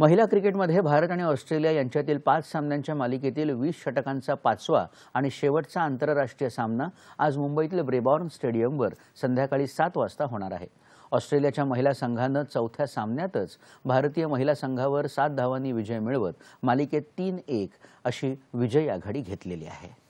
महिला क्रिकेटमध्ये भारत आणि ऑस्ट्रेलिया यांच्यातील पाच सामन्यांच्या मालिकेतील वीस षटकांचा पाचवा आणि शेवटचा आंतरराष्ट्रीय सामना आज मुंबईतील ब्रेबॉर्न स्टेडियमवर संध्याकाळी सात वाजता होणार आहे ऑस्ट्रेलियाच्या महिला संघानं चौथ्या सामन्यातच भारतीय महिला संघावर सात धावांनी विजय मिळवत मालिकेत तीन एक अशी विजयी आघाडी घेतलेली आहे